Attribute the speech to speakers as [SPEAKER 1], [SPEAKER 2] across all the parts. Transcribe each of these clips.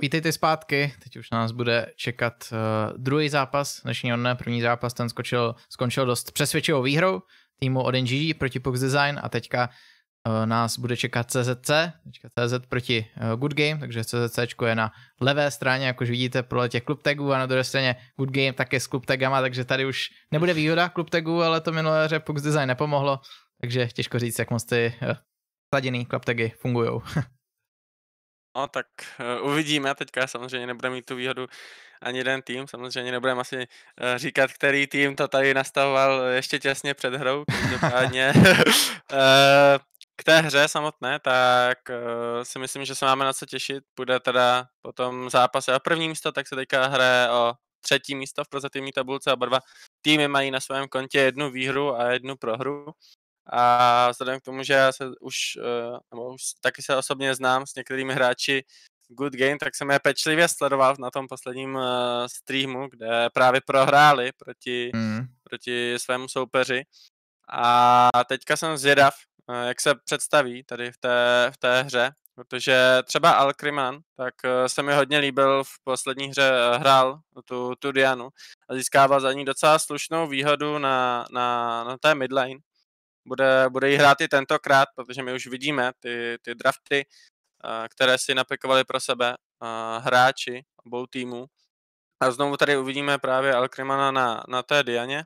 [SPEAKER 1] Vítejte zpátky, teď už nás bude čekat uh, druhý zápas dnešního dne. První zápas ten skočil, skončil dost přesvědčivou výhrou týmu od NGG proti Pox Design a teďka uh, nás bude čekat CZC, teďka CZ proti uh, Good Game, takže CZC je na levé straně, jak už vidíte, pro těch klub tagů a na druhé straně Good Game také s klub tagama, takže tady už nebude výhoda klub tagů, ale to minulé hře Pox Design nepomohlo, takže těžko říct, jak moc ty uh, sladěný klub tagy fungují.
[SPEAKER 2] No, tak eh, uvidíme. Teďka samozřejmě nebude mít tu výhodu ani jeden tým. Samozřejmě nebudeme asi eh, říkat, který tým to tady nastavoval eh, ještě těsně před hrou. Každopádně k té hře samotné, tak si myslím, že se máme na co těšit. Bude teda po tom o první místo, tak se teďka hraje o třetí místo v prozatímní tabulce. Oba dva týmy mají na svém kontě jednu výhru a jednu prohru a vzhledem k tomu, že já se už, eh, nebo už taky se osobně znám s některými hráči Good Game, tak jsem je pečlivě sledoval na tom posledním eh, streamu, kde právě prohráli proti, mm. proti svému soupeři. A teďka jsem zvědav, eh, jak se představí tady v té, v té hře, protože třeba Alkriman, tak se mi hodně líbil v poslední hře, hrál tu, tu Dianu a získával za ní docela slušnou výhodu na, na, na té midline bude, bude jí hrát i tentokrát, protože my už vidíme ty, ty drafty, eh, které si napikovali pro sebe eh, hráči obou týmů. A znovu tady uvidíme právě Alkrimana na, na té Dianě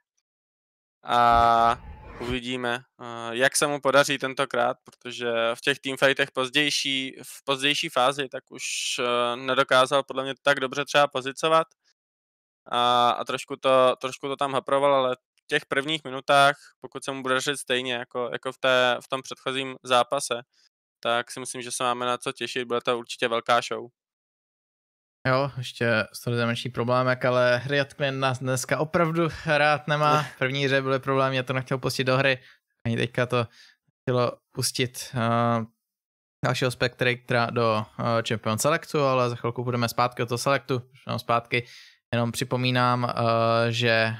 [SPEAKER 2] a uvidíme, eh, jak se mu podaří tentokrát, protože v těch teamfightech pozdější, v pozdější fázi tak už nedokázal podle mě tak dobře třeba pozicovat a, a trošku, to, trošku to tam haproval, ale v těch prvních minutách, pokud se mu bude řešit stejně jako, jako v, té, v tom předchozím zápase, tak si myslím, že se máme na co těšit, bude to určitě velká show.
[SPEAKER 1] Jo, ještě středozemečný problémek, ale Hriot nás dneska opravdu rád nemá. V první hře byly problémy, já to nechtěl pustit do hry, ani teďka to chtělo pustit uh, dalšího spektra do uh, eh, Champion Selectu, ale za chvilku budeme zpátky do toho Selectu, už zpátky. Jenom připomínám, eh, že eh,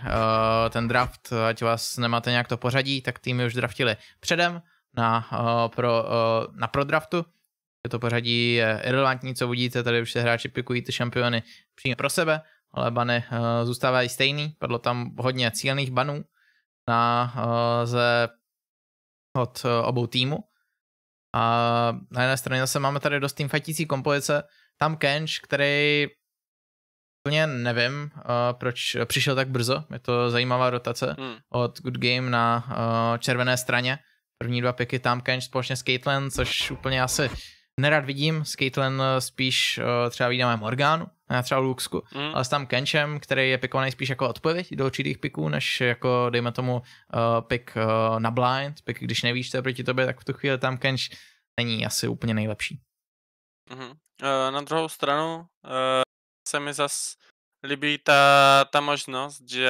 [SPEAKER 1] ten draft, ať vás nemáte nějak to pořadí, tak týmy už draftili předem na, eh, pro, na prodraftu. Je to pořadí je irrelevantní, co budíte, tady už se hráči pikují ty šampiony přímo pro sebe, ale bany zůstávají stejný, padlo tam hodně cílených banů na, ze, od obou týmu. A na jedné straně zase máme tady dost tým fightící kompozice, tam Kench, který úplně nevím, uh, proč přišel tak brzo. Je to zajímavá rotace hmm. od Good Game na uh, červené straně. První dva piky tam Kench společně s Caitlyn, což úplně asi nerad vidím. S Caitlyn uh, spíš uh, třeba vidíme Morganu, ne třeba Luxku, hmm. ale s tam Kenchem, který je pikovaný spíš jako odpověď do určitých piků, než jako dejme tomu uh, pik uh, na blind, pik když nevíš, co je proti tobě, tak v tu chvíli tam Kench není asi úplně nejlepší.
[SPEAKER 2] hmm Uh, na druhou stranu, uh, se mi zas líbí ta, ta možnost, že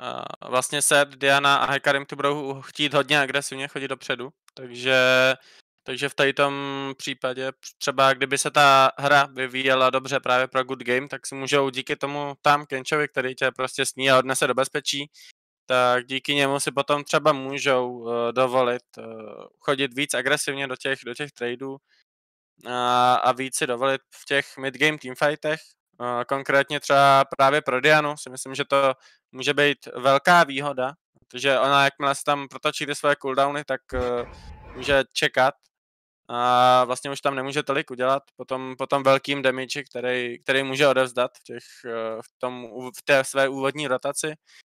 [SPEAKER 2] uh, vlastně se Diana a Hekarim tu budou chtít hodně agresivně chodit dopředu, takže takže v tady tom případě třeba kdyby se ta hra vyvíjela dobře právě pro Good Game, tak si můžou díky tomu tam Kenčovi, který tě prostě sní a odnese do bezpečí, tak díky němu si potom třeba můžou uh, dovolit uh, chodit víc agresivně do těch, do těch tradeů a, a víc si dovolit v těch mid-game teamfightech. Konkrétně třeba právě pro Dianu si myslím, že to může být velká výhoda, protože ona jakmile se tam protočí ty své cooldowny, tak e, může čekat a vlastně už tam nemůže tolik udělat po tom, po tom velkým damage, který, který může odevzdat v, těch, e, v, tom, v té své úvodní rotaci.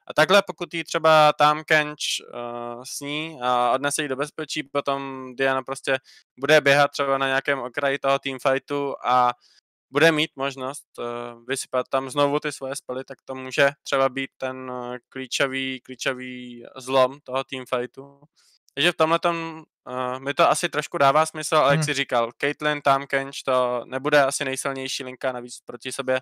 [SPEAKER 2] A takhle, pokud ji třeba tam Kenč uh, sní a odnese ji do bezpečí, potom Diana prostě bude běhat třeba na nějakém okraji toho teamfightu a bude mít možnost uh, vysypat tam znovu ty svoje spely, tak to může třeba být ten uh, klíčový, klíčový zlom toho teamfightu. Takže v tomhle tom uh, mi to asi trošku dává smysl, ale hmm. jak si říkal, Caitlyn, tam Kench, to nebude asi nejsilnější linka, navíc proti sobě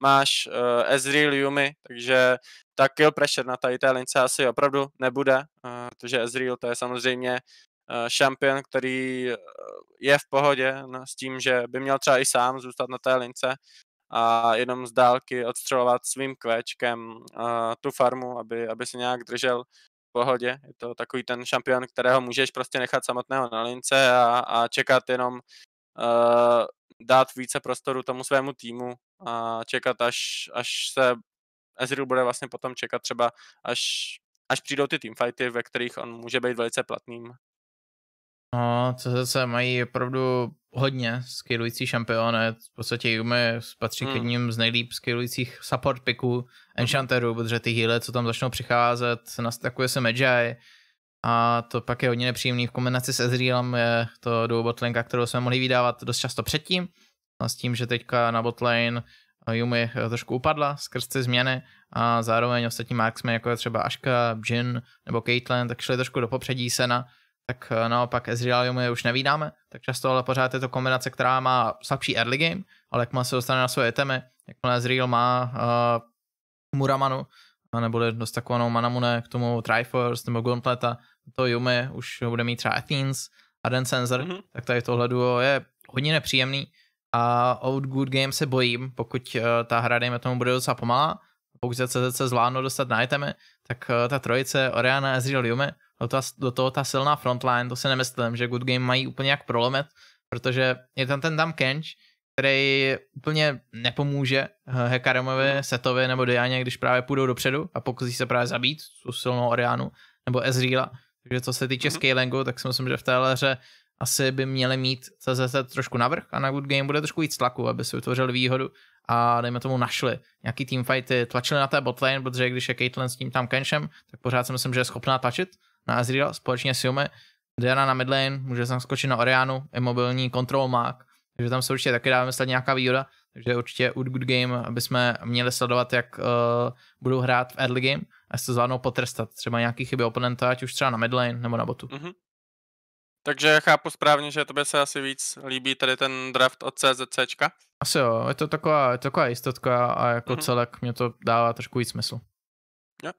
[SPEAKER 2] máš uh, Ezreal Yumi, takže ta kill pressure na tady té lince asi opravdu nebude, uh, protože Ezreal to je samozřejmě šampion, eh, který je v pohodě no, s tím, že by měl třeba i sám zůstat na té lince a jenom z dálky odstřelovat svým kvéčkem uh, tu farmu, aby, aby se nějak držel v pohodě. Je to takový ten šampion, kterého můžeš prostě nechat samotného na lince a, a čekat jenom, dát více prostoru tomu svému týmu a čekat, až, až se Ezreal bude vlastně potom čekat třeba, až, až přijdou ty teamfighty, ve kterých on může být velice platným.
[SPEAKER 1] No, CCC mají opravdu hodně skillující šampiony. V podstatě Jume patří hmm. k jedním z nejlíp skillujících support picků hmm. Enchanterů, protože ty hýle, co tam začnou přicházet, nastakuje se Magi, a to pak je hodně nepříjemný v kombinaci s Ezreelem, je to duo botlenka, kterou jsme mohli vydávat dost často předtím, a s tím, že teďka na botlane Yumi trošku upadla skrz ty změny a zároveň ostatní marksmen, jako je třeba Aška, Jin nebo Caitlyn, tak šli trošku do popředí Sena, tak naopak Ezreal Yumi už nevídáme, tak často ale pořád je to kombinace, která má slabší early game, ale jakmile se dostane na svoje itemy, jakmile Ezreal má uh, Muramanu, nebo dost takovou Manamune k tomu Triforce nebo Gauntleta, to Yume už bude mít třeba Athens a Den Sensor, mm-hmm. tak tady tohle duo je hodně nepříjemný a Old Good Game se bojím, pokud eh, ta hra, dejme tomu, bude docela pomalá, pokud se CZC zvládnou dostat na itemy, tak eh, ta trojice Oriana, Ezreal, Yume, do ta, do toho ta silná frontline, to si nemyslím, že Good Game mají úplně jak prolomit, protože je tam ten tam Kench, který úplně nepomůže Hekaremovi, eh, no. Setovi nebo Dianě, když právě půjdou dopředu a pokusí se právě zabít tu silnou Orianu nebo Ezreala. Takže co se týče mhm. scalingu, tak si myslím, že v téhle hře asi by měli mít CZZ trošku navrh a na Good Game bude trošku víc tlaku, aby si vytvořili výhodu a dejme tomu našli nějaký teamfighty, tlačili na té botlane, protože když je Caitlyn s tím tam Kenšem, tak pořád si myslím, že je schopná tlačit na Ezreal společně s Yumi. Diana na midlane, může se skočit na Orianu, imobilní mobilní, kontrol mák, takže tam se určitě taky dáme vymyslet nějaká výhoda. Takže určitě u Good Game bychom měli sledovat, jak uh, budou hrát v early game a se zvládnou potrestat třeba nějaký chyby oponenta, ať už třeba na midlane nebo na botu. Mm-hmm.
[SPEAKER 2] Takže chápu správně, že tobě se asi víc líbí tady ten draft od CZCčka?
[SPEAKER 1] Asi jo, je to taková, je to taková jistotka a jako mm-hmm. celek mě to dává trošku víc smysl.
[SPEAKER 2] Jo,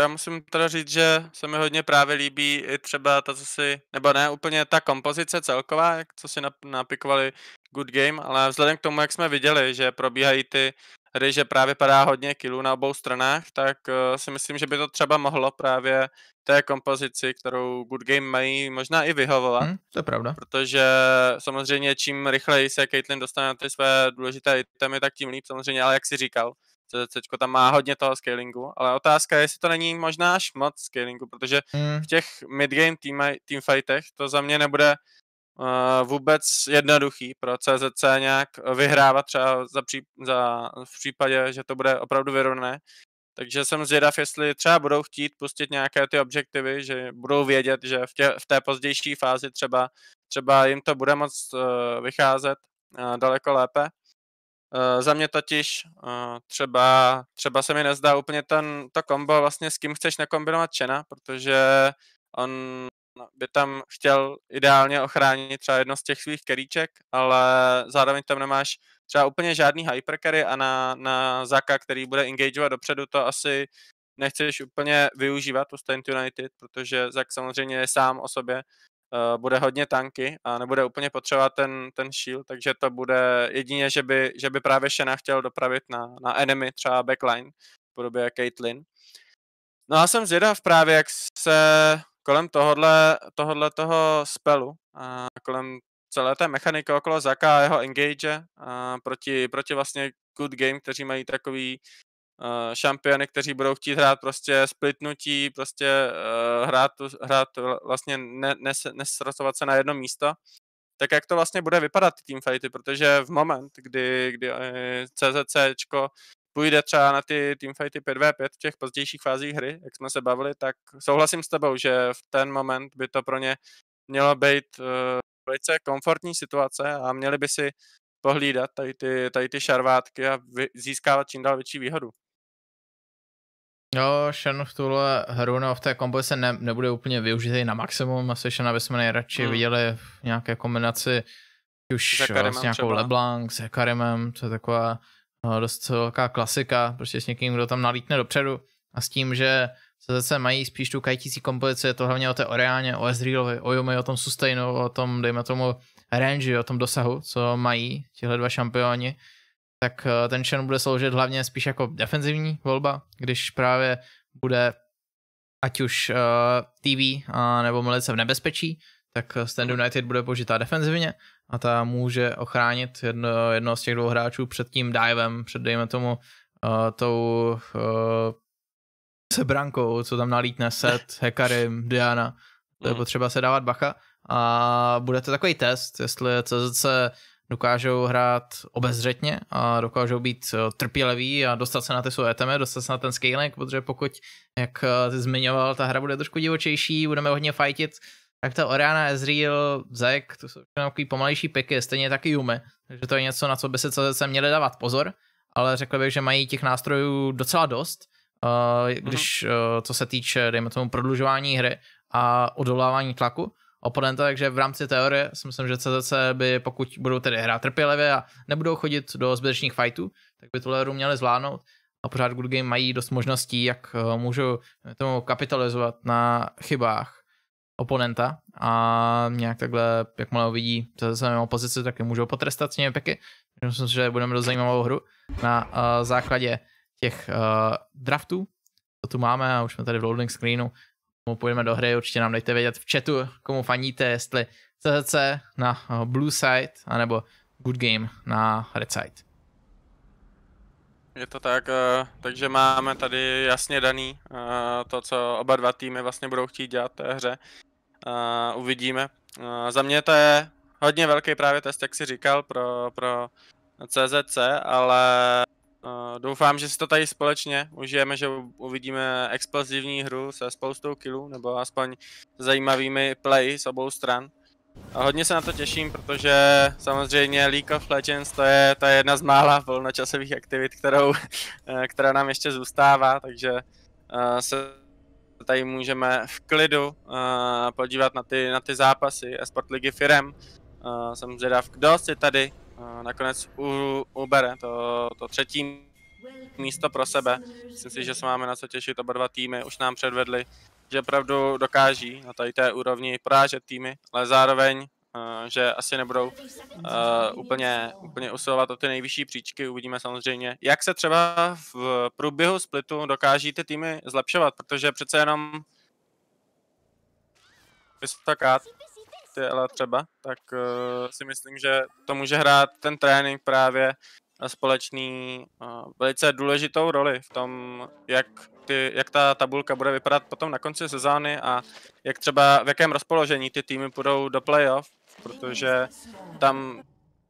[SPEAKER 2] já musím teda říct, že se mi hodně právě líbí i třeba ta, co si, nebo ne úplně ta kompozice celková, jak co si napikovali Good Game, ale vzhledem k tomu, jak jsme viděli, že probíhají ty hry, že právě padá hodně kilů na obou stranách, tak eh, si myslím, že by to třeba mohlo právě té kompozici, kterou Good Game mají, možná i vyhovovat. Hmm, to je pravda. Protože samozřejmě čím rychleji se Caitlyn dostane na ty své důležité itemy, tak tím líp samozřejmě, ale jak si říkal, CZC tam má hodně toho scalingu, ale otázka je, jestli to není možná až moc scalingu, protože hmm. v těch mid-game team, teamfightech to za mě nebude uh, vůbec jednoduchý pro CZC nějak vyhrávat třeba za, pří, za, v případě, že to bude opravdu vyrovné. Takže jsem zvědav, jestli třeba budou chtít pustit nějaké ty objektivy, že budou vědět, že v, tě, v té pozdější fázi třeba, třeba jim to bude moc uh, vycházet uh, daleko lépe. Eh, za mě totiž eh, třeba, třeba se mi nezdá úplně ten, to kombo vlastně s kým chceš nakombinovat Čena, protože on by tam chtěl ideálně ochránit třeba jedno z těch svých keríček, ale zároveň tam nemáš třeba úplně žádný hypercarry a na, na Zaka, který bude engageovat dopředu, to asi nechceš úplně využívat u Stand United, protože Zak samozřejmě je sám o sobě Eh, bude hodně tanky a nebude úplně potřebovat ten, ten shield, takže to bude jedině, že by, že by právě Shena chtěl dopravit na, na enemy, třeba backline, v podobě Caitlyn. No a jsem zvědav právě, jak se kolem tohodle, tohodle toho spelu a eh, kolem celé té mechaniky okolo Zaka a jeho engage a eh, proti, proti vlastně Good Game, kteří mají takový Eh, šampiony, kteří budou chtít hrát prostě splitnutí, prostě eh, hrát, hrát vlastně ne, nes, se na jedno místo, tak jak to vlastně bude vypadat tým teamfighty, protože v moment, kdy, kdy eh, CZCčko půjde třeba na ty Fighty 5v5 v těch pozdějších fázích hry, jak jsme se bavili, tak souhlasím s tebou, že v ten moment by to pro ně mělo být uh, velice komfortní situace a měli by si pohlídat tady ty, tady ty šarvátky a vy, získávat čím dál větší výhodu.
[SPEAKER 1] Jo, Shen v tuhle hru nebo v té kombo se ne, nebude úplně využitý na maximum, asi Shena bychom nejradši hmm. viděli v nějaké kombinaci už s, nějakou třeba. Leblanc, s Karimem, to je taková no, dost velká klasika, prostě s někým, kdo tam nalítne dopředu a s tím, že se zase mají spíš tu kajtící kompozici, je to hlavně o té Oreáně, o Ezreelovi, o Yumi, o tom sustainu, o tom, dejme tomu, range, o tom dosahu, co mají tihle dva šampioni, tak eh, ten Shen bude sloužit hlavně spíš jako defenzivní volba, když právě bude ať už uh, eh, TV uh, nebo milice v nebezpečí, tak Stand United bude použitá defenzivně a ta může ochránit jedno, jedno z těch dvou hráčů před tím divem, před dejme tomu uh, tou uh, sebrankou, co tam nalítne set, Hekarim, Diana. To je hmm. potřeba se dávat bacha. A bude to takový test, jestli CZC dokážou hrát obezřetně a dokážou být eh, trpěliví a dostat se na ty svoje teme, dostat se na ten scaling, protože pokud, jak eh, jsi zmiňoval, ta hra bude trošku divočejší, budeme hodně fightit. tak ta Oriana, Ezreal, Zek, to jsou takový pomalejší piky, stejně taky Yume, takže to je něco, na co by se celé měli dávat pozor, ale řekl bych, že mají těch nástrojů docela dost, eh, když, mhm. co se týče, dejme tomu, prodlužování hry a odolávání tlaku, oponenta, takže v rámci teorie si myslím, že CZC by, pokud budou tedy hrát trpělivě a nebudou chodit do zbytečných fightů, tak by tuhle hru měli zvládnout a pořád Good Game mají dost možností, jak eh, můžou tomu kapitalizovat na chybách oponenta a nějak takhle, jakmile vidí CZC mimo pozici, tak je můžou potrestat s nimi peky. Myslím si, že budeme do zajímavou hru na uh, základě těch uh, draftů, co tu máme a už jsme tady v loading screenu komu půjdeme do hry, určitě nám dejte vědět v chatu, komu faníte, jestli CZC na eh, Blue Side, anebo Good Game na Red
[SPEAKER 2] Side. Je to tak, eh, takže máme tady jasně daný eh, to, co oba dva týmy vlastně budou chtít dělat té hře. Uvidíme. Za mě to je hodně velký právě test, jak si říkal, pro, pro CZC, ale doufám, že si to tady společně užijeme, že uvidíme explozivní hru se spoustou killů, nebo aspoň zajímavými play s obou stran. A hodně se na to těším, protože samozřejmě League of Legends to je ta jedna z mála volnočasových aktivit, kterou, eh, která nám ještě zůstává, takže eh, se tady můžeme v klidu eh, podívat na ty, na ty zápasy Sport ligy firem. jsem zvědav, kdo si tady nakonec u, ubere to, to třetí místo pro sebe. Myslím si, že se máme na co těšit, oba dva týmy už nám předvedli, že opravdu dokáží na tady té úrovni porážet týmy, ale zároveň eh, že asi nebudou uh, úplně, úplně usilovat o ty nejvyšší příčky. Uvidíme samozřejmě, jak se třeba v průběhu splitu dokáží ty týmy zlepšovat, protože přece jenom vysoká ale třeba, tak uh, si myslím, že to může hrát ten trénink právě společný uh, velice důležitou roli v tom, jak, ty, jak ta tabulka bude vypadat potom na konci sezóny a jak třeba v jakém rozpoložení ty týmy půjdou do playoff, protože tam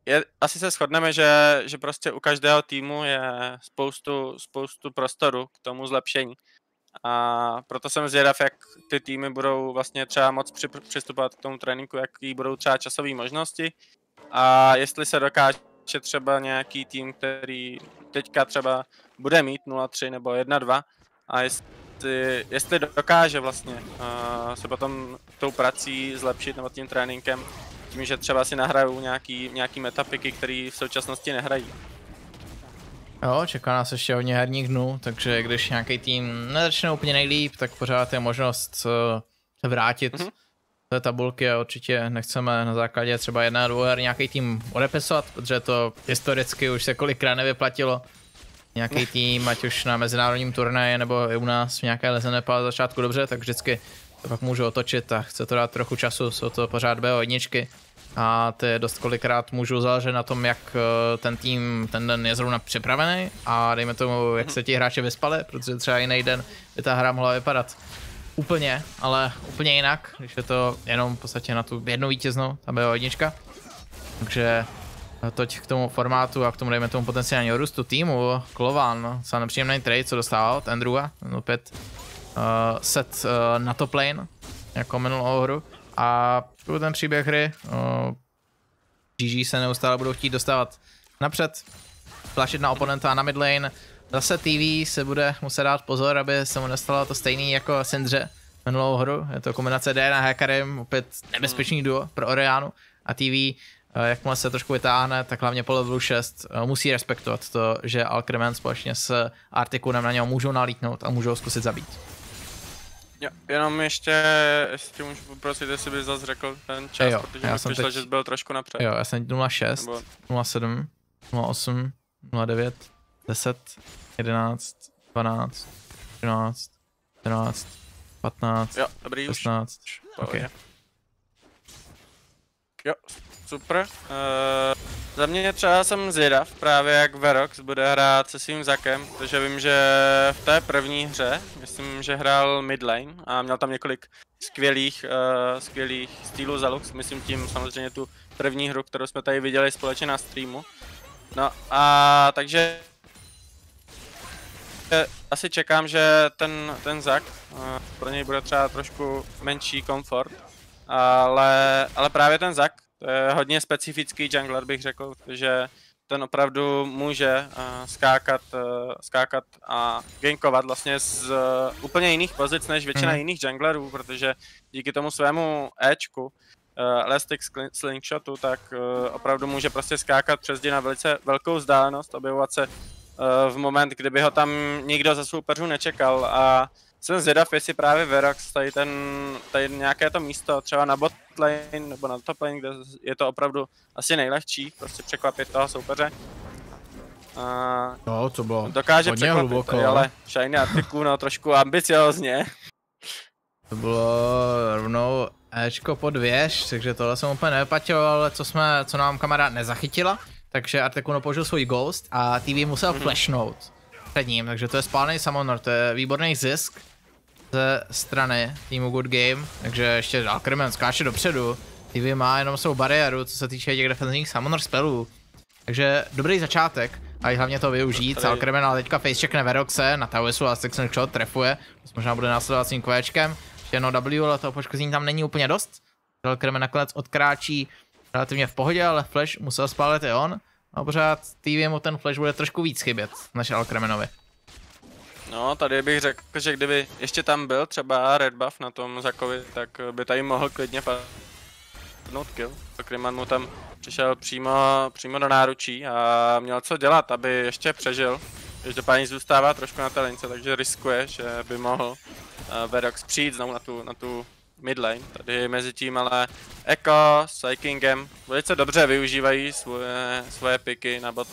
[SPEAKER 2] je, asi se shodneme, že, že prostě u každého týmu je spoustu, spoustu prostoru k tomu zlepšení. A proto jsem zvědav, jak ty týmy budou vlastně třeba moc při, přistupovat k tomu tréninku, jaký budou třeba časové možnosti a jestli se dokáže třeba nějaký tým, který teďka třeba bude mít 0-3 nebo 1-2 a jestli, jestli dokáže vlastně uh, se potom tou prací zlepšit nebo tím tréninkem, tím, že třeba si nahrajou nějaký, nějaký metapiky, který v současnosti nehrají.
[SPEAKER 1] Jo, čeká nás ještě hodně herních dnů, takže když nějaký tým nezačne úplně nejlíp, tak pořád je možnost eh, se vrátit mm-hmm. té tabulky a určitě nechceme na základě třeba jedné dvou her nějaký tým odepisovat, protože to historicky už se kolikrát nevyplatilo. Nějaký mhm. tým, ať už na mezinárodním turnaji nebo i u nás v nějaké leze nepal začátku dobře, tak vždycky to pak můžu otočit a chce to dát trochu času, jsou to pořád B jedničky, a to je dost kolikrát můžu záležet na tom, jak eh, ten tým ten den je zrovna připravený a dejme tomu, jak se ti hráči vyspali, protože třeba jiný den by ta hra mohla vypadat úplně, ale úplně jinak, když je to jenom v podstatě na tu jednu vítěznou, ta byla jednička. Takže eh, toť k tomu formátu a k tomu dejme tomu potenciálního růstu týmu, Klovan, za nepříjemný trade, co dostával od Andrewa, opět uh, set uh, na top lane, jako minulou hru. A byl ten příběh hry. GG se neustále budou chtít dostávat napřed, tlačit na oponenta a na mid lane. Zase TV se bude muset dát pozor, aby se mu nestalo to stejný jako Sindře minulou hru. Je to kombinace D na Hekarim, opět nebezpečný duo pro Orianu a TV. Eh, jakmile se trošku vytáhne, tak hlavně po levelu 6 musí respektovat to, že Alcremen společně s Artikunem na něho můžou nalítnout a můžou zkusit zabít.
[SPEAKER 2] Jo, jenom ještě, jestli můžu poprosit, jestli bys zase řekl ten čas, jo, protože já jsem přišel, teď... že jsi byl trošku napřed. Jo, já jsem 06,
[SPEAKER 1] Nebo... 07, 08, 09, 10, 11, 12, 13,
[SPEAKER 2] 14, 15, jo, dobrý 16, už. okay. Jo, super. Uh, za mě třeba jsem zvědav právě jak Verox bude hrát se svým Zakem, protože vím, že v té první hře, myslím, že hrál midlane a měl tam několik skvělých, uh, skvělých stylů za Lux, myslím tím samozřejmě tu první hru, kterou jsme tady viděli společně na streamu. No a takže asi čekám, že ten, ten Zak, uh, pro něj bude třeba trošku menší komfort, ale, ale právě ten Zak, to je hodně specifický jungler bych řekl, že ten opravdu může uh, skákat, uh, skákat a gankovat vlastně z uh, úplně jiných pozic než většina hmm. jiných junglerů, protože díky tomu svému Ečku, uh, Elastic Slingshotu, tak uh, opravdu může prostě skákat přes na velice velkou vzdálenost, objevovat se uh, v moment, kdyby ho tam nikdo ze soupeřů nečekal a uh, jsem zvědav, jestli právě Verax tady ten, tady nějaké to místo, třeba na botlane nebo na top lane, kde je to opravdu asi nejlehčí, prostě překvapit toho soupeře. A no, to bylo dokáže hodně hluboko, tady, no. ale Shiny Artiku, no trošku ambiciozně.
[SPEAKER 1] To bylo rovnou Ečko pod věž, takže tohle jsem úplně nevypaťoval, ale co, jsme, co nám kamarád nezachytila, takže Artekuno použil svůj Ghost a TV musel mm-hmm. flashnout před takže to je spálný samonor, to je výborný zisk ze strany týmu Good Game, takže ještě Alkrimen skáče dopředu, TV má jenom svou bariéru, co se týče těch defenzivních samonor spelů, takže dobrý začátek a hlavně to využít, tady... Alkrimen ale teďka facecheckne Veroxe, na TOSu a Sexon Shot trefuje, to možná bude následovat svým kvěčkem, ještě jedno W, ale toho poškození tam není úplně dost, Alkrimen nakonec odkráčí relativně v pohodě, ale Flash musel spálit i on, a no, pořád TV mu ten flash bude trošku víc chybět než Alkremenovi.
[SPEAKER 2] No, tady bych řekl, že kdyby ještě tam byl třeba red buff na tom Zakovi, tak by tady mohl klidně padnout kill. Alkremen mu tam přišel přímo, přímo do náručí a měl co dělat, aby ještě přežil. Každopádně zůstává trošku na té lince, takže riskuje, že by mohl eh, Verox přijít znovu na tu, na tu midlane tady mezi tím, ale Eka s Vikingem velice dobře využívají svoje, svoje piky na bot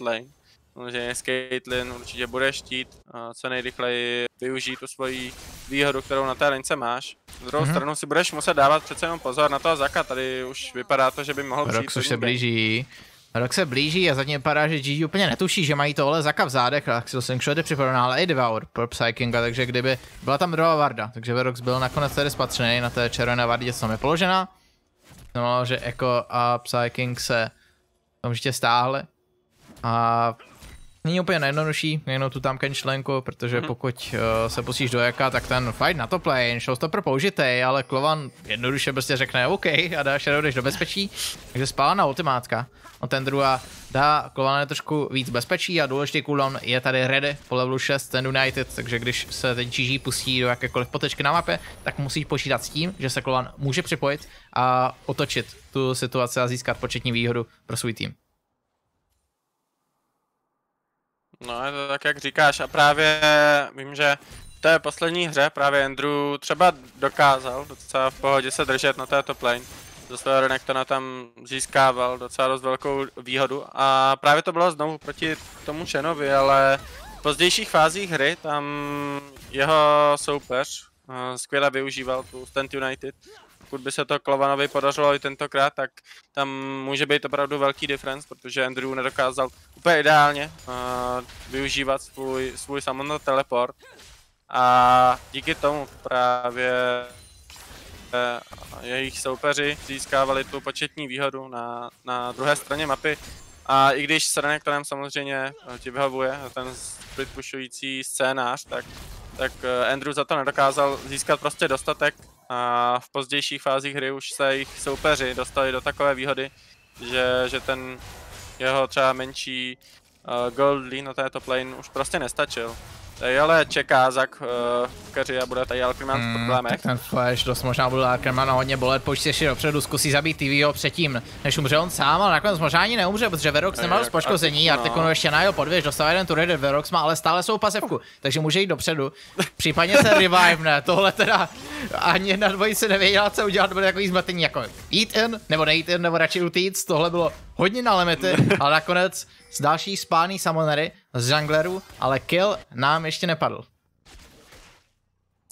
[SPEAKER 2] lane. Samozřejmě s Caitlyn určitě bude štít a co nejrychleji využít tu svoji výhodu, kterou na té lince máš. Z druhou mm-hmm. stranu si budeš muset dávat přece jenom pozor na toho Zaka, tady už vypadá to, že by mohl Rox přijít. už se blíží,
[SPEAKER 1] a tak se blíží a zatím vypadá, že GG úplně netuší, že mají tohle zaka v zádech, tak si to jsem všude připadá, ale i Devour pro Psykinga, takže kdyby byla tam druhá Varda, takže Verox byl nakonec tady spatřený na té červené Vardě, co je položená. Znamenalo, že Echo a Psyking se tam stáhli. A není úplně nejjednodušší, jenom tu tam členku, protože mhm. pokud uh, se pustíš do jaka, tak ten fight na to to pro použité, ale Klovan jednoduše prostě řekne OK a dáš Shadow do bezpečí, takže spálená ultimátka. No ten druhá dá Klovane trošku víc bezpečí a důležitý cooldown je tady ready po levelu 6 ten United, takže když se ten čiží pustí do jakékoliv potečky na mapě, tak musíš počítat s tím, že se Klovan může připojit a otočit tu situaci a získat početní výhodu pro svůj tým.
[SPEAKER 2] No je to tak, jak říkáš a právě vím, že v té poslední hře právě Andrew třeba dokázal docela v pohodě se držet na této plane. Ze svého Renektona tam získával docela dost velkou výhodu a právě to bylo znovu proti tomu Šenovi, ale v pozdějších fázích hry tam jeho soupeř eh, skvěle využíval tu Stand United pokud by se to Klovanovi podařilo i tentokrát, tak tam může být opravdu velký difference, protože Andrew nedokázal úplně ideálně uh, využívat svůj, svůj samotný teleport. A díky tomu právě uh, jejich soupeři získávali tu početní výhodu na, na druhé straně mapy. A i když Srenek to nám samozřejmě eh, ti vyhovuje, ten split pushující scénář, tak, tak Andrew za to nedokázal získat prostě dostatek a v pozdějších fázích hry už se jich soupeři dostali do takové výhody, že, že ten jeho třeba menší uh, gold lead na této plane už prostě nestačil. Tady eh, ale čeká Zak uh, eh, kaři a bude tady Alkerman mm, v problémech.
[SPEAKER 1] ten flash dost možná bude Alkermana hodně bolet, pojď ještě dopředu, zkusí zabít TVO předtím, než umře on sám, ale nakonec možná ani neumře, protože Verox eh, nemá dost poškození, Artikonu no. ještě najel podvěž, dostává jeden turret, Verox má ale stále svou pasevku, takže může jít dopředu, případně se ne, tohle teda ani na se nevěděla, co udělat, bude takový zmatení jako eat in, nebo nejít in, nebo radši utíct, tohle bylo hodně na limity, ale nakonec z další spálný samonery z junglerů, ale kill nám ještě nepadl.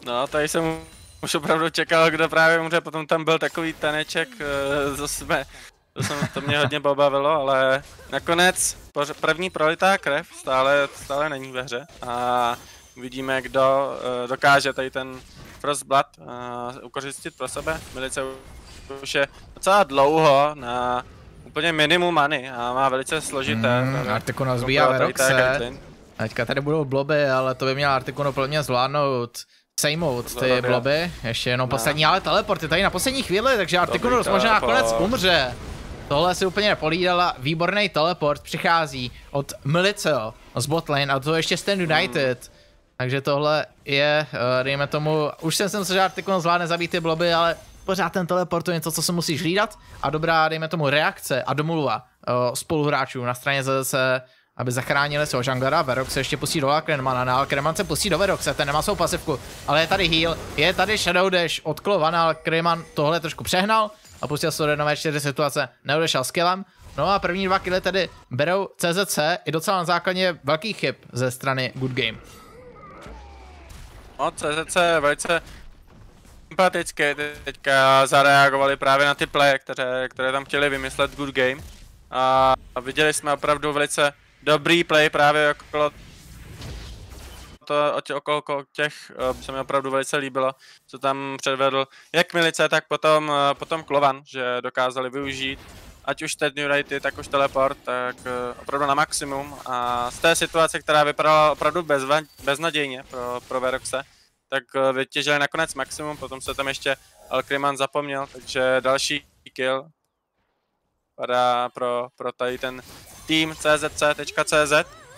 [SPEAKER 2] No, tady jsem už opravdu čekal, kdo právě může, potom tam byl takový taneček, to, eh, jsme, to, jsem, to mě hodně pobavilo, ale nakonec první prolitá krev stále, stále není ve hře a uvidíme, kdo eh, dokáže tady ten Frostblood eh, ukořistit pro sebe. Milice už je docela dlouho na úplně minimum many a má velice složité. Mm, Articuno zbíjá Veroxe.
[SPEAKER 1] Teďka tady budou bloby, ale to by měl Artikuno plně zvládnout. Sejmout ty bloby, ještě jenom no. poslední, ale teleport je tady na poslední chvíli, takže Articuno možná nakonec umře. Tohle si úplně nepolídala, výborný teleport přichází od Milico z botlane a to ještě Stand hmm. United. Hmm. Takže tohle je, eh, dejme tomu, už jsem si myslel, že Articuno zvládne zabít ty bloby, ale pořád ten teleport je něco, co se musíš hlídat a dobrá, dejme tomu, reakce a domluva uh, spoluhráčů na straně ZDC, aby zachránili svého žanglera. Verok se ještě pustí do Alkrenmana, Alkrenman se pustí do Veroxe, ten nemá svou pasivku, ale je tady heal, je tady Shadow Dash od Klovana, Alkrenman tohle trošku přehnal a pustil se do nové čtyři situace, neodešel skillem. No a první dva killy tedy berou CZC i docela na základě velký chyb ze strany Good Game.
[SPEAKER 2] No, CZC velice sympatické teďka zareagovali právě na ty play, které, které tam chtěli vymyslet good game. A viděli jsme opravdu velice dobrý play právě okolo to, okolo těch eh, se mi opravdu velice líbilo, co tam předvedl jak Milice, tak potom, eh, potom Klovan, že dokázali využít ať už ten New Rated, tak už Teleport, tak eh, opravdu na maximum a z té situace, která vypadala opravdu bezva, beznadějně pro, pro Veroxe, tak eh, vytěžili nakonec maximum, potom se tam ještě Alkryman zapomněl, takže další kill padá pro, pro tady ten tým czc.cz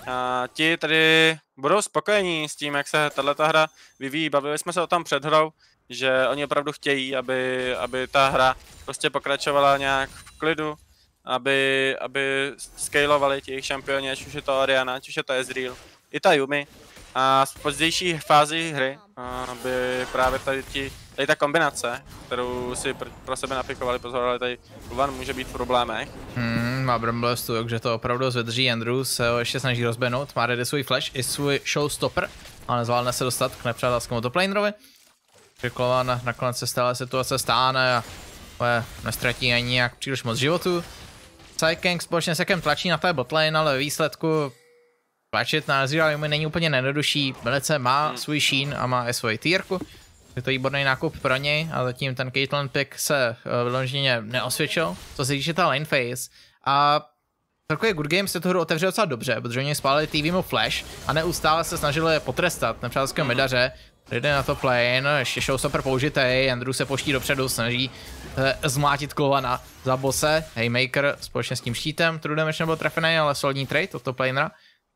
[SPEAKER 2] a ti tady budou spokojení s tím, jak se tato hra vyvíjí. Bavili jsme se o tom před hrou, že oni opravdu chtějí, aby, aby ta hra prostě pokračovala nějak v klidu, aby, aby scalovali těch jejich šampioni, ať už je to Ariana, ať už je to Ezreal, i ta Yumi, a v pozdější fázi hry by právě tady, ti, tady ta kombinace, kterou si pr pro sebe napikovali, pozorali tady Luvan, může být v problémech.
[SPEAKER 1] Hmm, má Brumblestu, takže to opravdu zvedří. Andrew se ho ještě snaží rozbenout, má Redy svůj flash i svůj showstopper, ale zvládne se dostat k nepřátelskému toplanerovi. Překlovan nakonec se stále situace stáne a ale nestratí ani nějak příliš moc životu. Psykang společně se kem tlačí na té botlane, ale výsledku tlačit na Azure není úplně nedoduší, velice má hmm. svůj šín a má i svoji týrku. Je to výborný nákup pro něj a zatím ten Caitlyn pick se eh, vyloženě neosvědčil, co se týče ta lane phase. A Celkově Good Games se tu hru otevřel docela dobře, protože oni spálili mu Flash a neustále se snažili je potrestat nepřátelského hmm. medaře. Jde na to plane, ještě show super použité. Andrew se poští dopředu, snaží zmlátit Kovana za bose. Haymaker společně s tím štítem, Trudem ještě nebyl trefený, ale solidní trade od to lanera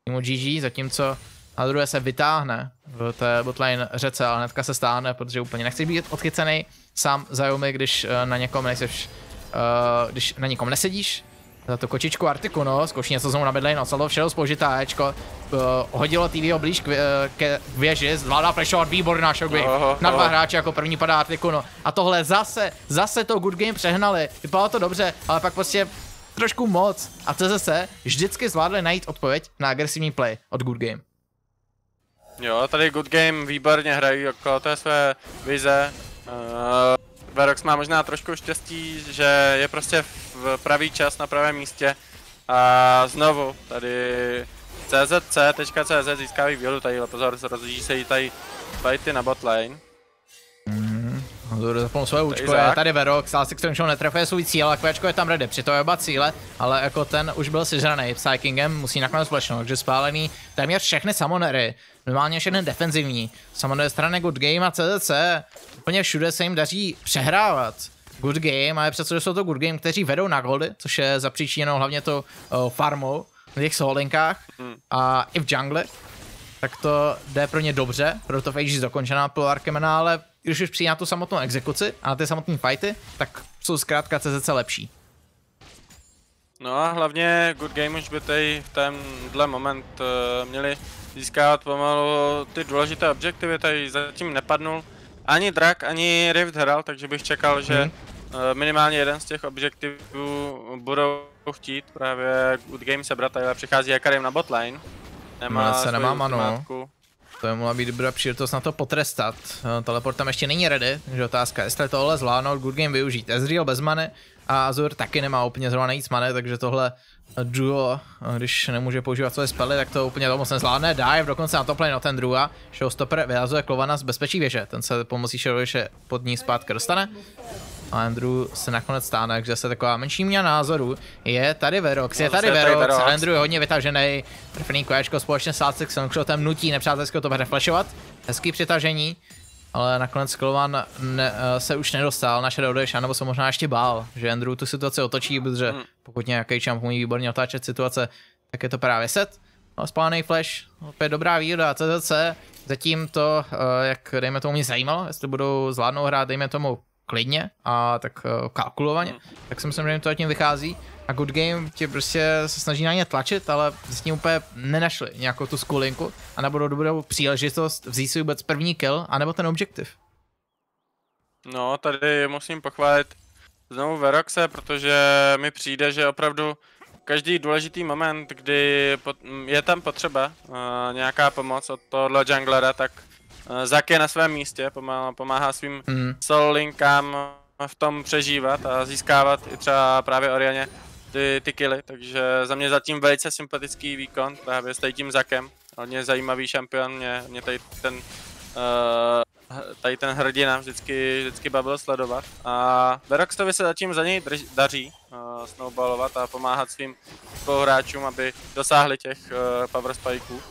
[SPEAKER 1] týmu GG, zatímco na druhé se vytáhne v té botlane řece, ale netka se stáhne, protože úplně nechci být odchycený sám za Yumi, když eh, na někom nejseš, eh, když na někom nesedíš, za tu kočičku Artiku, no, zkouší něco znovu na bedlane, no, celo všeho spoužitá Ečko, uh, eh, hodilo TV blíž k, uh, ke věži, zvládá flashovat, výborná shockwave, oh, na dva hráče jako první padá Artiku, no, a tohle zase, zase to good game přehnali, vypadalo to dobře, ale pak prostě trošku moc. A CZS vždycky zvládli najít odpověď na agresivní play od Good Game.
[SPEAKER 2] Jo, tady Good Game výborně hrají okolo té své vize. Uh, Verox má možná trošku štěstí, že je prostě v pravý čas na pravém místě. A znovu tady CZC.cz získávají výhodu, tady pozor, rozjíždí se jí tady fighty na botlane.
[SPEAKER 1] Zapnul svoje účko, je tady Verok, Sás Extinction netrefuje svůj cíl, a Kvěčko je tam ready při je oba cíle, ale jako ten už byl sežraný Psykingem, musí nakonec společnou, takže spálený téměř všechny samonery, normálně všechny defenzivní, samonery strany Good Game a CDC, úplně všude se jim daří přehrávat. Good Game, ale přece jsou to Good Game, kteří vedou na goldy, což je zapříčíněno hlavně to uh, farmou v těch solinkách hmm. a i v jungle, tak to jde pro ně dobře, proto Fage dokončená po Arkemena, ale když už přijde na tu samotnou exekuci a na ty samotné fighty, tak jsou zkrátka CZC lepší.
[SPEAKER 2] No a hlavně Good Game už by tady v tenhle moment uh, měli získávat pomalu ty důležité objektivy, tady zatím nepadnul ani Drak, ani Rift Herald, takže bych čekal, že uh, minimálně jeden z těch objektivů budou chtít právě Good Game sebrat, tady přichází Akarim na botline. Nemá se nemá manu.
[SPEAKER 1] To by mohla být dobrá příležitost na to potrestat. Eh, Teleport tam ještě není ready, takže otázka, jestli tohle zvládnout, good game využít. Ezreal bez many a Azur taky nemá úplně zrovna nejvíc many, takže tohle duo, eh, když nemůže používat své spely, tak to úplně to moc nezvládne. Dive dokonce na to lane, no ten druhá. Showstopper vyhazuje Klovana z bezpečí věže, ten se pomocí Shadowvěže pod ní zpátky dostane. A Andrew se nakonec stane, takže se taková menší měna názoru. Je tady Verox, je tady Verox, Verox. Andrew je hodně vytažený, první kolečko společně s Alcek tam nutí nepřátelského to reflešovat. Hezký přitažení, ale nakonec Sklovan ne, eh, se už nedostal na Shadow Dash, anebo se možná ještě bál, že Andrew tu situaci otočí, protože hmm. pokud nějaký champ umí výborně otáčet situace, tak je to právě set. No, spálený flash, opět dobrá výhoda, CZC, zatím to, eh, jak dejme tomu mě zajímalo, jestli budou zvládnout hrát, dejme tomu klidně a tak uh, kalkulovaně, hmm. tak si myslím, že jim to tím vychází. A Good Game tě prostě se snaží na ně tlačit, ale s tím úplně nenašli nějakou tu skulinku a nebo dobrou příležitost vzít si vůbec první kill, anebo ten objektiv.
[SPEAKER 2] No, tady musím pochválit znovu Veroxe, protože mi přijde, že opravdu každý důležitý moment, kdy je tam potřeba uh, nějaká pomoc od tohohle junglera, tak Eh, Zak je na svém místě, pomáhá, pomáhá svým mm. solinkám v tom přežívat a získávat i třeba právě Orianě ty, ty killy, takže za mě zatím velice sympatický výkon právě s tím Zakem. Hodně zajímavý šampion, mě, mě tady ten uh, tady ten hrdina vždycky, vždycky bavil sledovat a Veroxtovi se zatím za něj drž, daří uh, snowballovat a pomáhat svým spoluhráčům, aby dosáhli těch uh, power spikeů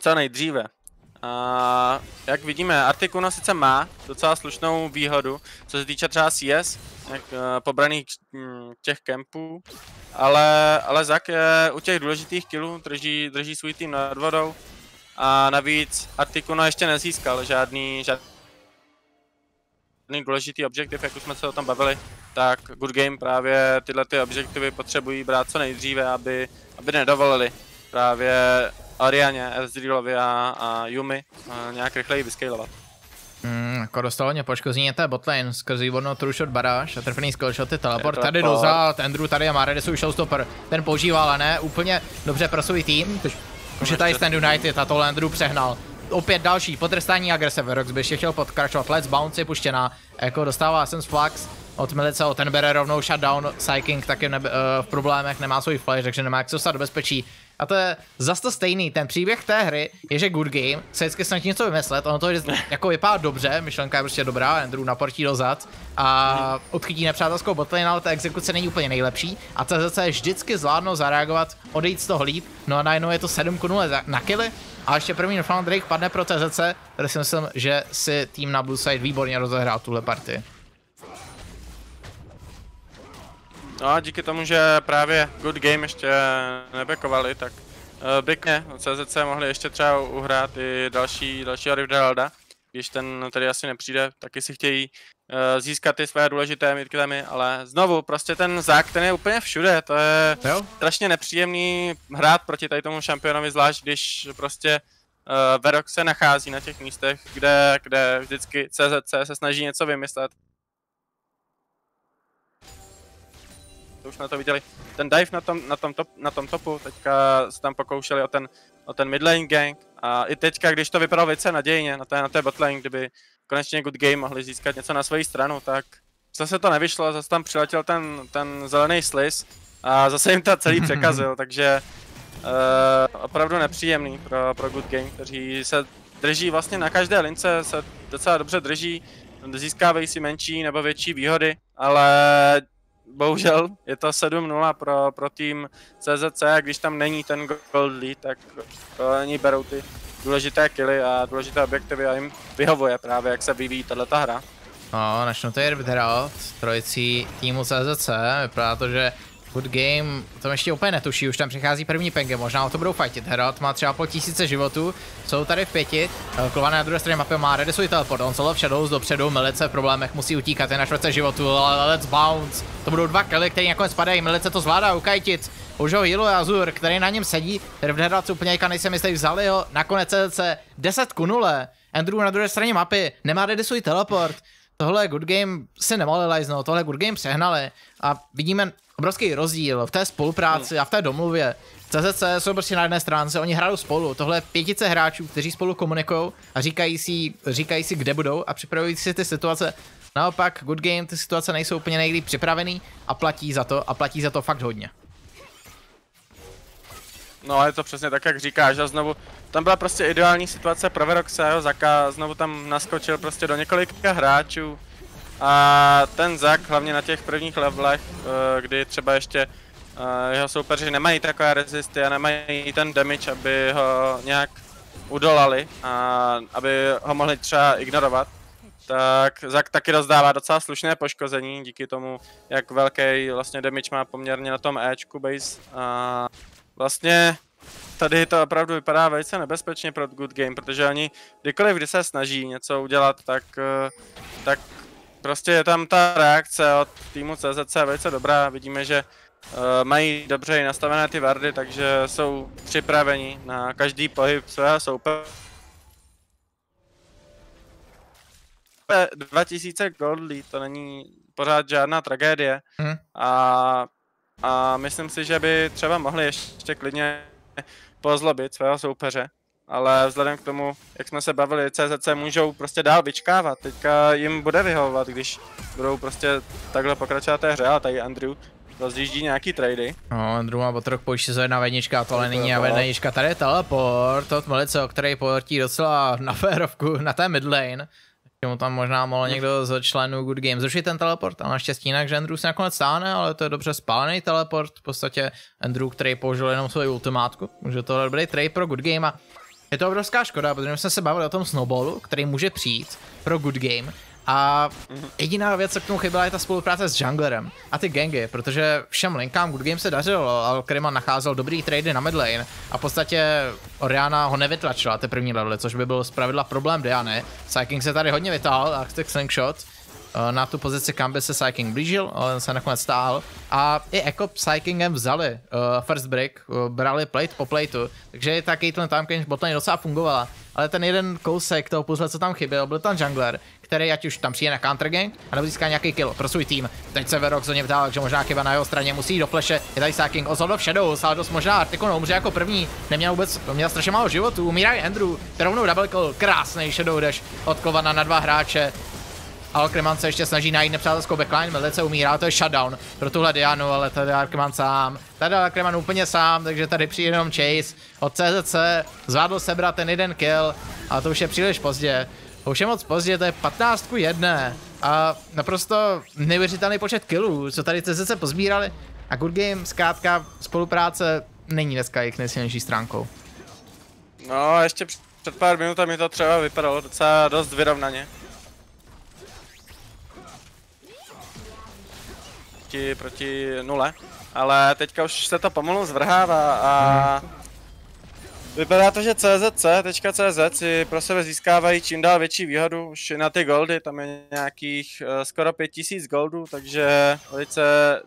[SPEAKER 2] co nejdříve. A jak vidíme, Articuno sice má docela slušnou výhodu, co se týče třeba CS, jak uh, pobraných hm, těch kempů, ale, ale Zak je u těch důležitých killů, drží, drží svůj tým nad vodou a navíc Articuno ještě nezískal žádný, žádný důležitý objektiv, jak už jsme se o tom bavili, tak Good Game právě tyhle ty objektivy potřebují brát co nejdříve, aby, aby nedovolili právě Ariane, Ezrealovi a, a Yumi a nějak rychleji vyskalovat.
[SPEAKER 1] Mm, jako dostal mě poškození té botlane vodno true shot baráž a trefný je teleport. Tady doza, Andrew tady a Maredes už showstopper. Ten používá, ale ne úplně dobře svůj tým. Už je tady Stand United a to Andrew přehnal. Opět další potrestání agresive. Rox by ještě chtěl podkračovat, Let's bounce je puštěná. jako dostává sem z Flax od milice, ten bere rovnou shutdown, Psyking taky nebe, uh, v problémech, nemá svůj flash, takže nemá jak se dostat do bezpečí. A to je zase to stejný, ten příběh té hry je, že Good Game se vždycky snaží něco vymyslet, ono to jako vypadá dobře, myšlenka je prostě dobrá, Andrew naportí do zad a odchytí nepřátelskou botlane, ale ta exekuce není úplně nejlepší a CZC vždycky zvládnou zareagovat, odejít z toho líp, no a najednou je to 7 0 na killy a ještě první Drake padne pro TZC, kde si myslím, že si tým na Blue Side výborně rozehrál tuhle partii.
[SPEAKER 2] No a díky tomu, že právě Good Game ještě nebekovali, tak uh, eh, běkně CZC mohli ještě třeba uhrát i další, dalšího Rivdalda. Když ten tady asi nepřijde, taky si chtějí uh, získat ty své důležité midkitemy, ale znovu, prostě ten zák, ten je úplně všude, to je jo? strašně nepříjemný hrát proti tady tomu šampionovi, zvlášť když prostě uh, eh, Verok se nachází na těch místech, kde, kde vždycky CZC se snaží něco vymyslet to už na to viděli. Ten dive na tom, na tom, top, na tom topu, teďka se tam pokoušeli o ten, o ten lane gang. A i teďka, když to vypadalo věce nadějně na té, na té lane, kdyby konečně good game mohli získat něco na svoji stranu, tak zase to nevyšlo, zase tam přiletěl ten, ten zelený sliz a zase jim ta celý překazil, takže uh, opravdu nepříjemný pro, pro good game, kteří se drží vlastně na každé lince, se docela dobře drží, získávají si menší nebo větší výhody, ale bohužel je to 7-0 pro, pro tým CZC a když tam není ten Goldly, tak eh, oni berou ty důležité killy a důležité objektivy a jim vyhovuje právě, jak se vyvíjí tato hra.
[SPEAKER 1] No, načnu to je Herald, trojicí týmu CZC, vypadá to, že Good game, to ještě úplně netuší, už tam přichází první penge, možná o to budou fightit. Herald má třeba po tisíce životů, jsou tady v pěti, Klované na druhé straně mapy má ready svůj teleport, on celo všadou Shadows dopředu, milice v problémech, musí utíkat, je na čtvrtce životu, let's bounce, to budou dva kily, který nakonec spadají, milice to zvládá ukajtit, už ho healuje Azur, který na něm sedí, který v Heraldu úplně jaka nejsem jistý, vzali ho, nakonec CC 10 ku 0, Andrew na druhé straně mapy, nemá ready svůj teleport, tohle je good game si nemalili, no, tohle good game přehnali a vidíme obrovský rozdíl v té spolupráci hmm. a v té domluvě. CZC jsou prostě na jedné stránce, oni hrajou spolu. Tohle je pětice hráčů, kteří spolu komunikují a říkají si, říkají si, kde budou a připravují si ty situace. Naopak, Good Game, ty situace nejsou úplně nejlíp připravený a platí za to, a platí za to fakt hodně.
[SPEAKER 2] No a je to přesně tak, jak říkáš, a znovu, tam byla prostě ideální situace pro Veroxa, jo, Zaka znovu tam naskočil prostě do několika hráčů, a ten Zak, hlavně na těch prvních levelech, eh, kdy třeba ještě eh, jeho soupeři nemají takové rezisty a nemají ten damage, aby ho nějak udolali a aby ho mohli třeba ignorovat, tak Zak taky rozdává docela slušné poškození díky tomu, jak velký vlastně damage má poměrně na tom Ečku base. A vlastně tady to opravdu vypadá velice nebezpečně pro Good Game, protože oni kdykoliv, kdy se snaží něco udělat, tak, eh, tak Prostě je tam ta reakce od týmu CZC velice dobrá, vidíme, že uh, mají dobře i nastavené ty vardy, takže jsou připraveni na každý pohyb svého soupeře. 2000 goldlí, to není pořád žádná tragédie hmm. a, a myslím si, že by třeba mohli ještě klidně pozlobit svého soupeře ale vzhledem k tomu, jak jsme se bavili, CZC můžou prostě dál vyčkávat, teďka jim bude vyhovovat, když budou prostě takhle pokračovat té hře, a tady Andrew rozjíždí nějaký trady.
[SPEAKER 1] No, Andrew má potrok pojiště za jedna vednička, to ale není jedna vednička, no. tady je teleport od o který poletí docela na férovku, na té midlane. Že mu tam možná mohl no. někdo z členů Good Game zrušit ten teleport, ale naštěstí jinak, že Andrew se nakonec stáne, ale to je dobře spálený teleport. V podstatě Andrew, který použil jenom svoji ultimátku, může to dobrý trade pro Good Game a je to obrovská škoda, protože jsme se bavili o tom snowballu, který může přijít pro good game, a jediná věc, co k tomu chyběla, je ta spolupráce s junglerem a ty gangy, protože všem linkám Good Game se dařilo, ale Kryman nacházel dobrý trady na midlane a v podstatě Oriana ho nevytlačila ty první levely, což by byl zpravidla problém Diany. Psyking se tady hodně vytáhl a chce slingshot Eh, na tu pozici, kam by se Psyking blížil, ale on se nakonec stál, A i jako Psykingem vzali uh, first break, uh, brali plate po plateu, takže ta Caitlyn tam když botlane docela fungovala. Ale ten jeden kousek toho puzzle, co tam chyběl, byl tam jungler, který ať už tam přijde na counter gank, nebo získá nějaký kill pro svůj tým. Teď se Verox zóně vdál, takže možná chyba na jeho straně musí jít do fleše. Je tady Saking Ozol do Shadow, Saldos možná Artikon umře jako první. Neměl vůbec, měl strašně málo životů, umírá i Andrew, rovnou double kill, krásný Shadow dash od Kovana na dva hráče. Alkreman se ještě snaží najít nepřátelskou backline, velice umírá, to je shutdown pro tuhle Dianu, ale tady Alkreman sám. Tady Alkreman úplně sám, takže tady přijde jenom Chase. Od CZC zvládl sebrat ten jeden kill, a to už je příliš pozdě. To už je moc pozdě, to je 15 ku jedné A naprosto neuvěřitelný počet killů, co tady CZC pozbírali. A Good Game zkrátka spolupráce není dneska jejich nejsilnější stránkou.
[SPEAKER 2] No, ještě před pár minutami to třeba vypadalo docela dost vyrovnaně. proti, proti nule. Ale teďka už se to pomalu zvrhává a... Vypadá to, že CZC, teďka CZ si pro sebe získávají čím dál větší výhodu, už na ty goldy, tam je nějakých uh, skoro 5000 goldů, takže velice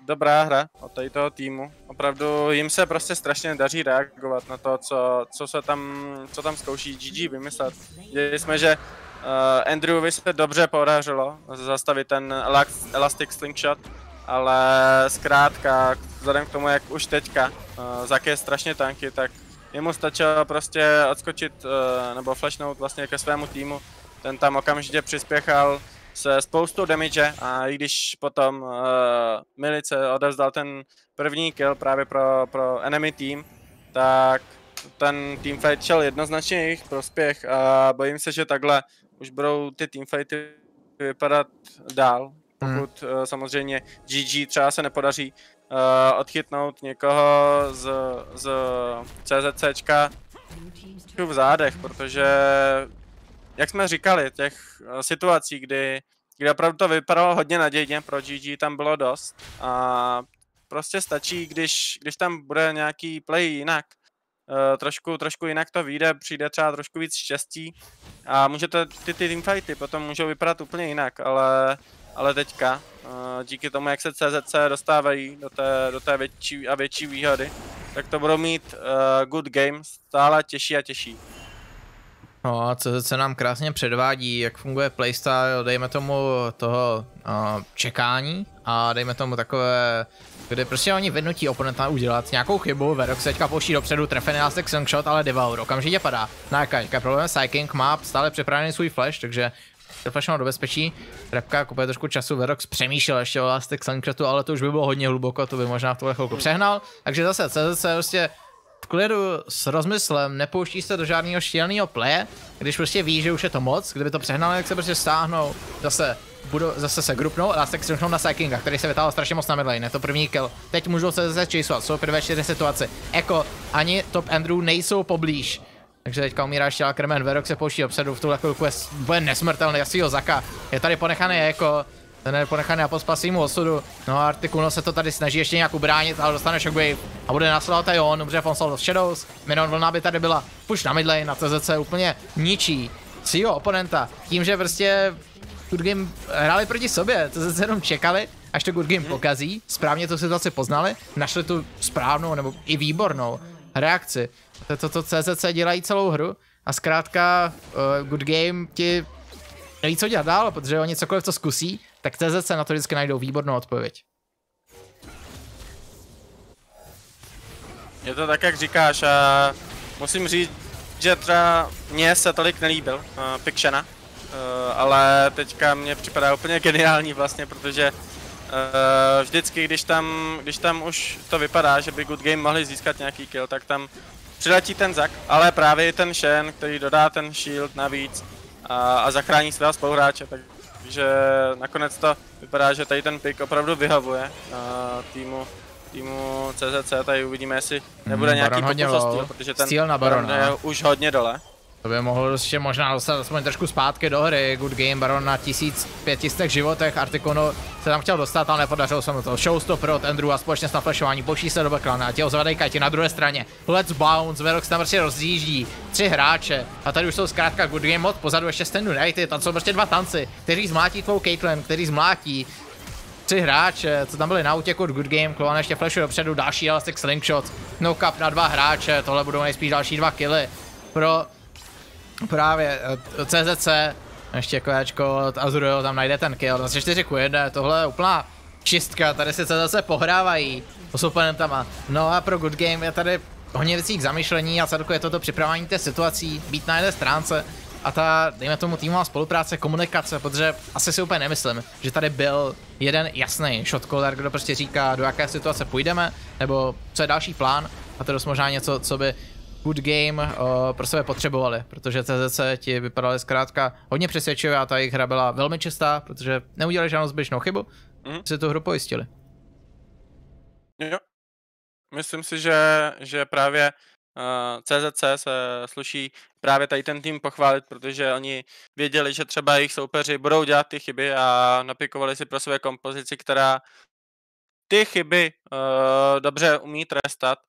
[SPEAKER 2] dobrá hra od tady toho týmu. Opravdu jim se prostě strašně daří reagovat na to, co, co se tam, co tam zkouší GG vymyslet. Viděli jsme, že uh, Andrewovi se dobře podařilo zastavit ten elastic slingshot, ale zkrátka, vzhledem k tomu, jak už teďka uh, Zak je strašně tanky, tak jemu stačilo prostě odskočit uh, nebo flashnout vlastně ke svému týmu. Ten tam okamžitě přispěchal se spoustou damage a i když potom uh, Milice odevzdal ten první kill právě pro, pro enemy tým, tak ten teamfight šel jednoznačně jejich prospěch a bojím se, že takhle už budou ty teamfighty vypadat dál, pokud hmm. Eh, samozřejmě GG třeba se nepodaří uh, odchytnout někoho z, z CZCčka v zádech, protože jak jsme říkali, těch eh, situací, kdy, kdy opravdu to vypadalo hodně nadějně, pro GG tam bylo dost a prostě stačí, když, když tam bude nějaký play jinak, trošku, trošku jinak to vyjde, přijde třeba trošku víc štěstí a můžete ty, ty teamfighty potom můžou vypadat úplně jinak, ale ale teďka, eh, díky tomu, jak se CZC dostávají do té, do té větší a větší výhody, tak to budou mít uh, good game stále těžší a těžší.
[SPEAKER 1] No a CZC nám krásně předvádí, jak funguje playstyle, dejme tomu toho uh, čekání a dejme tomu takové, kde prostě oni vynutí oponenta udělat nějakou chybu, Verox teďka pouští dopředu, trefený nástek Sunshot, ale Devour okamžitě padá. Nákaňka, no problém Psyking má stále připravený svůj flash, takže dopašeno do bezpečí. Repka kupuje jako trošku času, Verox přemýšlel ještě o lástek Suncratu, ale to už by bylo hodně hluboko, to by možná v tuhle chvilku přehnal. Takže zase CZC prostě v klidu s rozmyslem, nepouští se do žádného štělného pleje, když prostě ví, že už je to moc, kdyby to přehnal, jak se prostě stáhnou, zase budou, zase se grupnou, lástek si na Sakinga, který se vytáhl strašně moc na midlane, to první kill. Teď můžou se zase číslovat. jsou prvé čtyři situace. Eko, ani top Andrew nejsou poblíž. Takže teďka umírá štěla krmen, Verok se pouští obsadu, v tuhle chvilku je bude nesmrtelný, asi ho zaka. Je tady ponechaný jako, ten je ponechaný a pospasí mu osudu. No a Articuno se to tady snaží ještě nějak ubránit, ale dostane shockwave a bude nasledovat i on, dobře Fonsol Shadows, Minon vlna by tady byla, push na midlane, na CZC úplně ničí svýho oponenta, tím, že prostě Good Game hráli proti sobě, CZC jenom čekali, až to Good Game mhm. pokazí, správně tu situaci poznali, našli tu správnou nebo i výbornou reakci. To je to, co CZC dělají celou hru. A zkrátka uh, Good Game ti neví, co dělat dál, protože oni cokoliv, co zkusí, tak CZC na to vždycky najdou výbornou odpověď.
[SPEAKER 2] Je to tak, jak říkáš, a musím říct, že třeba mně se tolik nelíbil uh, eh, Pikšena, uh, eh, ale teďka mě připadá úplně geniální vlastně, protože uh, vždycky, když tam, když tam už to vypadá, že by Good Game mohli získat nějaký kill, tak tam přiletí ten Zak, ale právě ten Shen, který dodá ten shield navíc a, a zachrání svého spoluhráče, takže nakonec to vypadá, že tady ten pick opravdu vyhovuje týmu týmu CZC, tady uvidíme, jestli nebude hmm, nějaký pokus protože ten Steel na Barona je už
[SPEAKER 1] hodně dole. To by mohl ještě možná dostat aspoň trošku zpátky do hry. Good Game Baron na 1500 životech. Artikono se tam chtěl dostat, ale nepodařilo se mu to. Showstopper od a společně s naflashováním poší se do Beklana. těho zvedej na druhé straně. Let's Bounce, Verox tam prostě rozjíždí. Tři hráče. A tady už jsou zkrátka Good Game mod, pozadu ještě ten United. Tam jsou prostě dva tanci, kteří zmlátí tvou Caitlyn, který zmlátí tři hráče, co tam byli na útěku od Good Game, Klovan ještě flashuje dopředu, další Elastic Slingshot, no cap na dva hráče, tohle budou nejspíš další dva killy pro Právě, CZC, eh, ještě jako Jačko od Azureo, tam najde ten kill, 24 ku 1, tohle je úplná čistka, tady si CZC pohrávají s oponentama. No a pro Good Game je tady hodně věcí k zamyšlení a celkově je toto připravování té situací, být na jedné stránce a ta, dejme tomu, týmová spolupráce, komunikace, protože asi si úplně nemyslím, že tady byl jeden jasný shotcaller, kdo prostě říká, do jaké situace půjdeme, nebo co je další plán, a to dost možná něco, co by Good Game uh, pro sebe potřebovali, protože CZC ti vypadaly zkrátka hodně přesvědčivě a ta jejich hra byla velmi čistá, protože neudělali žádnou zbytečnou chybu, mm-hmm. si tu hru pojistili.
[SPEAKER 2] Jo. Myslím si, že, že právě uh, eh, CZC se sluší právě tady ten tým pochválit, protože oni věděli, že třeba jejich soupeři budou dělat ty chyby a napikovali si pro své kompozici, která ty chyby uh, dobře umí trestat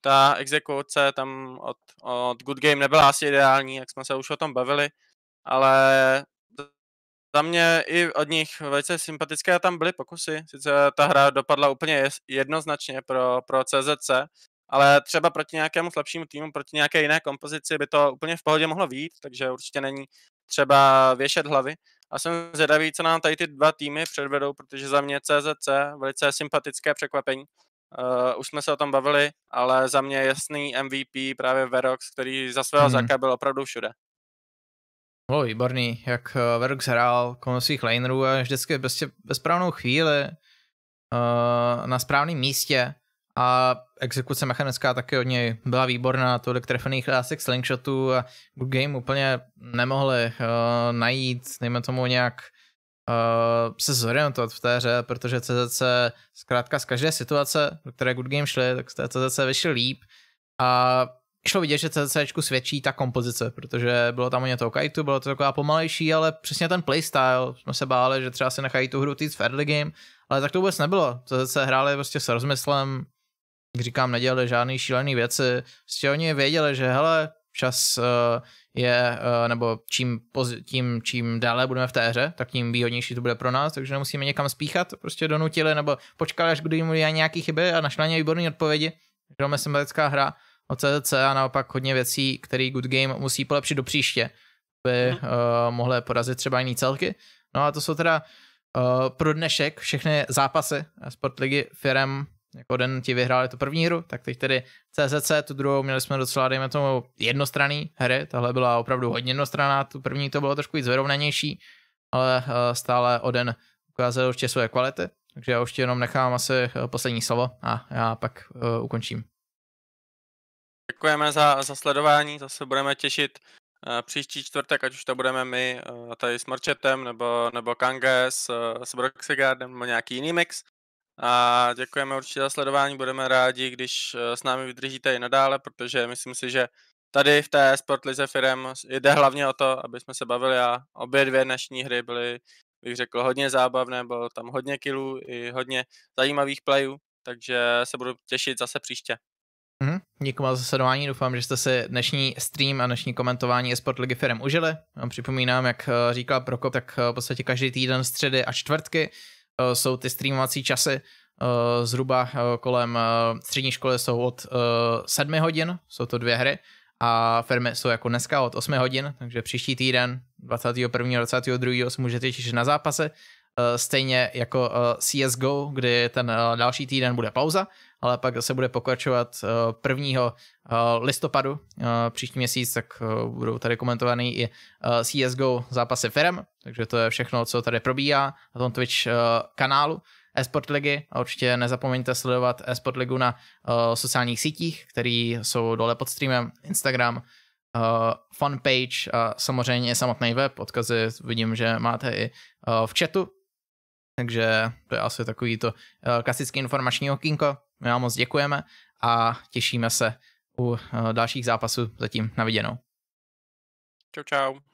[SPEAKER 2] ta exekuce tam od, od Good Game nebyla asi ideální, jak jsme se už o tom bavili, ale za mě i od nich velice sympatické tam byly pokusy. Sice ta hra dopadla úplně jednoznačně pro, pro CZC, ale třeba proti nějakému slabšímu týmu, proti nějaké jiné kompozici by to úplně v pohodě mohlo výjít, takže určitě není třeba věšet hlavy. A jsem zvědavý, co nám tady ty dva týmy předvedou, protože za mě CZC velice sympatické překvapení Uh, už jsme se o tom bavili, ale za mě jasný MVP právě Verox, který za svého hmm. Zaka byl opravdu všude.
[SPEAKER 1] Bylo výborný, jak eh, Verox hrál kolem svých lanerů a vždycky prostě ve správnou chvíli uh, na správném místě a exekuce mechanická taky od něj byla výborná, tolik trefených lásek slingshotů a Good Game úplně nemohli uh, najít, nejme tomu nějak uh, se zorientovat v té hře, protože CZC zkrátka z každé situace, do které Good Game šly, tak z té CZC vyšly líp a šlo vidět, že CZC svědčí ta kompozice, protože bylo tam o něco kajtu, bylo to taková pomalejší, ale přesně ten playstyle, jsme se báli, že třeba si nechají tu hru týc v early game, ale tak to vůbec nebylo, CZC hráli prostě s rozmyslem, jak říkám, nedělali žádné šílené věci, prostě oni věděli, že hele, čas eh, je, eh, nebo čím, tím, čím dále budeme v té hře, tak tím výhodnější to bude pro nás, takže nemusíme někam spíchat, prostě donutili, nebo počkali, až kdy jim udělají nějaké chyby a našli na ně výborné odpovědi. Velmi sympatická hra o CCC a naopak hodně věcí, které Good Game musí polepšit do příště, aby uh, mhm. eh, mohly porazit třeba jiné celky. No a to jsou teda uh, pro dnešek všechny zápasy Sportligy firem jako den ti vyhráli tu první hru, tak teď tedy CZC, tu druhou měli jsme docela, dejme tomu, jednostranný hry, tahle byla opravdu hodně jednostranná, tu první to bylo trošku víc vyrovnanější, ale eh, stále o den ukázal určitě svoje kvality, takže já už ti jenom nechám asi eh, poslední slovo a já pak uh, ukončím.
[SPEAKER 2] Děkujeme za, za sledování, zase budeme těšit uh, příští čtvrtek, ať už to budeme my uh, tady s Morčetem, nebo, nebo Kanges, uh, s Broxigardem, nebo nějaký jiný mix a děkujeme určitě za sledování, budeme rádi, když eh, s námi vydržíte i nadále, protože myslím si, že tady v té sportlize firem jde hlavně o to, aby jsme se bavili a obě dvě dnešní hry byly, bych řekl, hodně zábavné, bylo tam hodně killů i hodně zajímavých playů, takže se budu těšit zase příště.
[SPEAKER 1] Mm, děkuji za sledování, doufám, že jste si dnešní stream a dnešní komentování eSport ligy firem užili. A připomínám, jak eh, říkal Prokop, tak eh, v podstatě každý týden středy a čtvrtky Eh, jsou ty streamovací časy eh, zhruba eh, kolem střední školy jsou od 7 hodin, jsou to dvě hry, a firmy jsou jako dneska od 8 hodin, takže příští týden 21. a 22. se můžete těšit na zápasy, stejně jako CSGO, kdy ten další týden bude pauza ale pak zase bude pokračovat 1. Eh, eh, listopadu eh, příští měsíc, tak budou tady komentovaný i CSGO zápasy firm, takže to je všechno, co tady probíhá na tom Twitch kanálu eSport ligy a určitě nezapomeňte sledovat eSport ligu na sociálních sítích, které jsou dole pod streamem, Instagram, uh, fanpage a samozřejmě samotný web. Odkazy vidím, že máte i uh, v chatu. Takže to je asi takový to uh, klasický informační okýnko. My vám moc děkujeme a těšíme se u eh, dalších zápasů zatím na viděnou.
[SPEAKER 2] Čau, čau.